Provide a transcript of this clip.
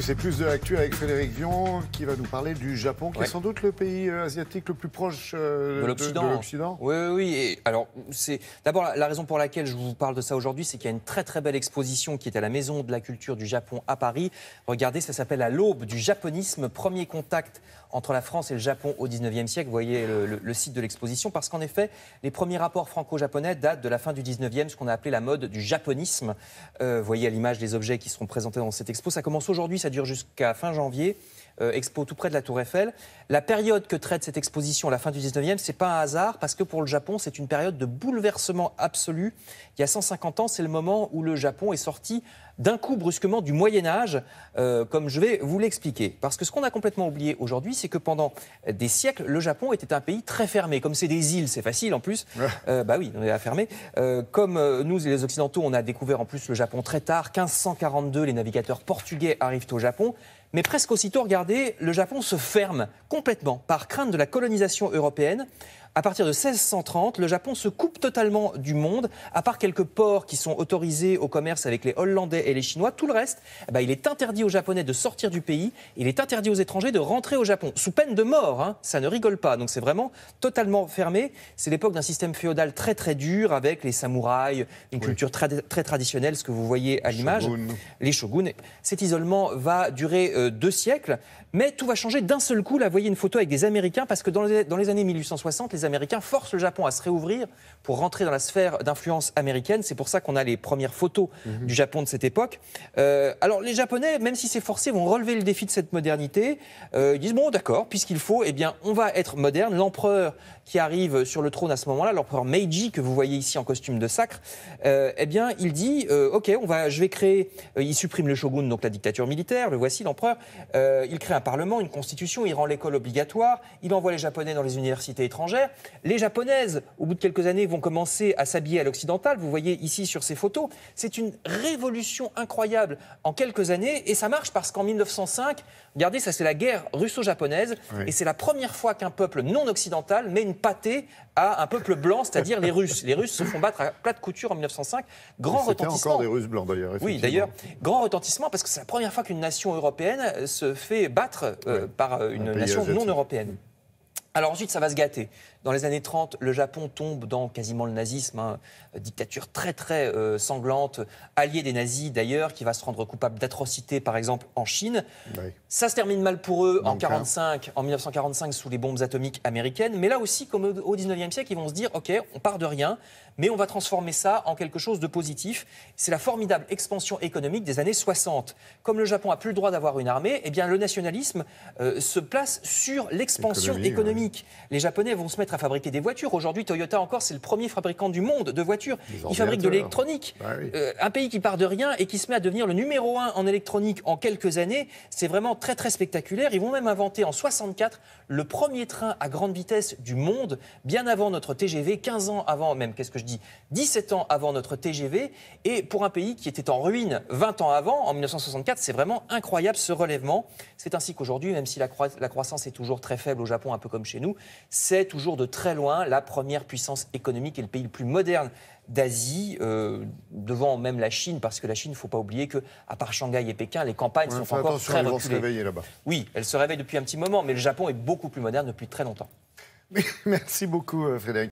C'est plus de l'actu avec Frédéric Vion qui va nous parler du Japon, qui est sans doute le pays euh, asiatique le plus proche euh, de l'Occident. Oui, oui, alors, c'est d'abord la, raison pour laquelle je vous parle de ça aujourd'hui, c'est qu'il y a une très très belle exposition qui est à la Maison de la Culture du Japon à Paris. Regardez, ça s'appelle À l'aube du japonisme, premier contact entre la France et le Japon au 19e siècle. Vous voyez le, site de l'exposition, parce qu'en effet, les premiers rapports franco-japonais datent de la fin du 19e, ce qu'on a appelé la mode du japonisme. Euh, vous voyez à l'image les objets qui seront présentés dans cette expo. Ça commence aujourd'hui, ça dure jusqu'à fin janvier. Euh, expo tout près de la Tour Eiffel. La période que traite cette exposition, la fin du 19e, c'est pas un hasard parce que pour le Japon, c'est une période de bouleversement absolu. Il y a 150 ans, c'est le moment où le Japon est sorti d'un coup brusquement du Moyen Âge, euh, comme je vais vous l'expliquer. Parce que ce qu'on a complètement oublié aujourd'hui, c'est que pendant des siècles, le Japon était un pays très fermé. Comme c'est des îles, c'est facile en plus. Euh, bah oui, on est à comme nous et les Occidentaux, on a découvert en plus le Japon très tard. 1542, les navigateurs portugais arrivent au Japon. Mais presque aussitôt, regardez, le Japon se ferme complètement par crainte de la colonisation européenne à partir de 1630, le Japon se coupe totalement du monde, à part quelques ports qui sont autorisés au commerce avec les Hollandais et les Chinois. Tout le reste, eh ben, il est interdit aux Japonais de sortir du pays, il est interdit aux étrangers de rentrer au Japon, sous peine de mort, hein. ça ne rigole pas. Donc c'est vraiment totalement fermé. C'est l'époque d'un système féodal très très dur, avec les samouraïs, une culture très, très, traditionnelle, ce que vous voyez à l'image. Les shoguns. Cet isolement va durer euh, deux siècles, mais tout va changer d'un seul coup. Là, vous voyez une photo avec des Américains, parce que dans les, dans les années 1860, les Américains forcent le Japon à se réouvrir pour rentrer dans la sphère d'influence américaine. C'est pour ça qu'on a les premières photos mhm. du Japon de cette époque. Euh, alors les Japonais, même si c'est forcé, vont relever le défi de cette modernité. Euh, ils disent bon d'accord, puisqu'il faut, eh bien on va être moderne. L'empereur qui arrive sur le trône à ce moment-là, l'empereur Meiji que vous voyez ici en costume de sacre, euh, eh bien il dit ok on va, je vais créer. il supprime le shogun donc la dictature militaire. Le voici l'empereur. il crée un parlement, une constitution. Il rend l'école obligatoire. Il envoie les Japonais dans les universités étrangères. Les japonaises, au bout de quelques années, vont commencer à s'habiller à l'occidental. Vous voyez ici sur ces photos, c'est une révolution incroyable en quelques années. Et ça marche parce qu'en 1905, regardez, ça c'est la guerre russo-japonaise. Et c'est la première fois qu'un peuple non occidental met une pâtée à un peuple blanc, c'est-à-dire les Russes. Les Russes se font battre à plat de couture en 1905. Grand retentissement. encore des Russes blancs d'ailleurs. Oui, d'ailleurs, grand retentissement parce que c'est la première fois qu'une nation européenne euh, se fait battre euh, par euh, une nation non européenne. Alors ensuite, ça va se gâter. Dans les années 30, le Japon tombe dans quasiment le nazisme, hein. euh, dictature très très euh, sanglante, alliée des nazis d'ailleurs, qui va se rendre coupable d'atrocités par exemple en Chine. Ça se termine mal pour eux en, 45, en 1945 sous les bombes atomiques américaines, mais là aussi comme au 19e siècle, ils vont se dire, ok, on part de rien, mais on va transformer ça en quelque chose de positif. C'est la formidable expansion économique des années 60. Comme le Japon a plus le droit d'avoir une armée, eh bien le nationalisme euh, se place sur l'expansion économique. Les Japonais vont se mettre à fabriquer des voitures. Aujourd'hui, Toyota encore, c'est le premier fabricant du monde de voitures. Il fabrique de l'électronique. Bah euh, un pays qui part de rien et qui se met à devenir le numéro un en électronique en quelques années, c'est vraiment très très spectaculaire. Ils vont même inventer en 64 le premier train à grande vitesse du monde, bien avant notre TGV, 15 ans avant même, qu'est-ce que je dis, 17 ans avant notre TGV. Et pour un pays qui était en ruine 20 ans avant, en 1964, c'est vraiment incroyable ce relèvement. C'est ainsi qu'aujourd'hui, même si la, la croissance est toujours très faible au Japon, un peu comme chez nous, c'est toujours de très loin la première puissance économique et le pays le plus moderne d'Asie, euh, devant même la Chine, parce que la Chine, il ne faut pas oublier que, à part Shanghai et Pékin, les campagnes sont encore très reculées. Oui, elle se réveille depuis un petit moment, mais le Japon est beaucoup plus moderne depuis très longtemps. Merci beaucoup, euh, Frédéric.